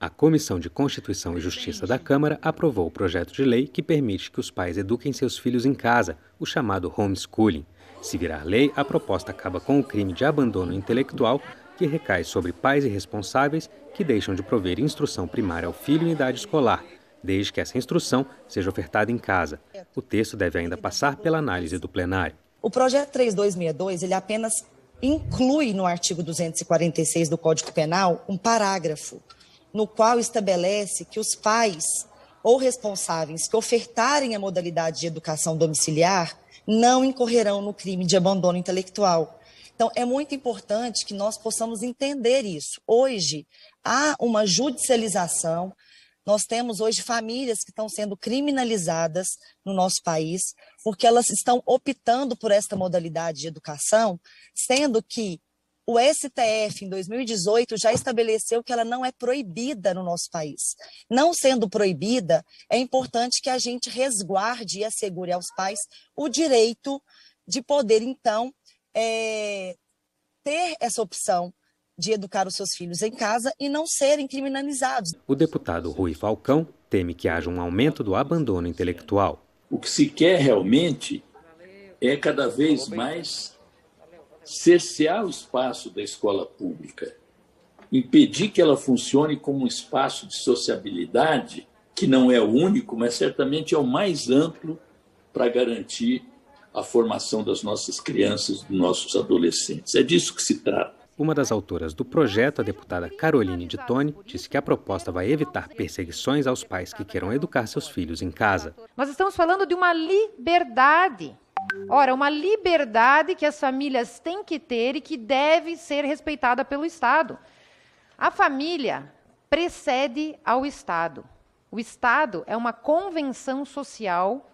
A Comissão de Constituição e Justiça da Câmara aprovou o projeto de lei que permite que os pais eduquem seus filhos em casa, o chamado homeschooling. Se virar lei, a proposta acaba com o crime de abandono intelectual, que recai sobre pais irresponsáveis que deixam de prover instrução primária ao filho em idade escolar, desde que essa instrução seja ofertada em casa. O texto deve ainda passar pela análise do plenário. O projeto 3262, ele apenas inclui no artigo 246 do Código Penal um parágrafo no qual estabelece que os pais ou responsáveis que ofertarem a modalidade de educação domiciliar não incorrerão no crime de abandono intelectual. Então, é muito importante que nós possamos entender isso. Hoje, há uma judicialização. Nós temos hoje famílias que estão sendo criminalizadas no nosso país, porque elas estão optando por esta modalidade de educação, sendo que o STF, em 2018, já estabeleceu que ela não é proibida no nosso país. Não sendo proibida, é importante que a gente resguarde e assegure aos pais o direito de poder, então, é, ter essa opção de educar os seus filhos em casa e não serem criminalizados. O deputado Rui Falcão teme que haja um aumento do abandono intelectual. O que se quer realmente é cada vez mais cercear o espaço da escola pública, impedir que ela funcione como um espaço de sociabilidade, que não é o único, mas certamente é o mais amplo para garantir a formação das nossas crianças, dos nossos adolescentes. É disso que se trata. Uma das autoras do projeto, a deputada Caroline de Tone, disse que a proposta vai evitar perseguições aos pais que queiram educar seus filhos em casa. Nós estamos falando de uma liberdade Ora, uma liberdade que as famílias têm que ter e que deve ser respeitada pelo Estado. A família precede ao Estado. O Estado é uma convenção social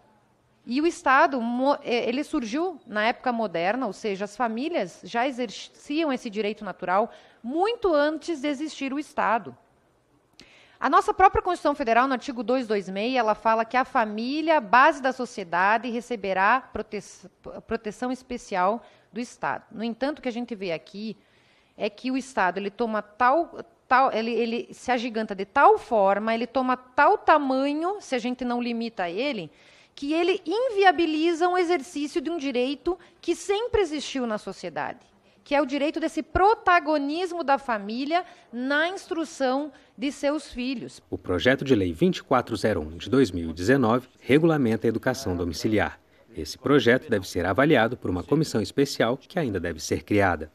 e o Estado é, ele surgiu na época moderna, ou seja, as famílias já exerciam esse direito natural muito antes de existir o Estado. A nossa própria Constituição Federal, no artigo 226, ela fala que a família, base da sociedade, receberá prote... proteção especial do Estado. No entanto, o que a gente vê aqui é que o Estado ele toma tal, tal ele, ele se agiganta de tal forma, ele toma tal tamanho, se a gente não limita ele, que ele inviabiliza um exercício de um direito que sempre existiu na sociedade que é o direito desse protagonismo da família na instrução de seus filhos. O projeto de lei 2401 de 2019 regulamenta a educação domiciliar. Esse projeto deve ser avaliado por uma comissão especial que ainda deve ser criada.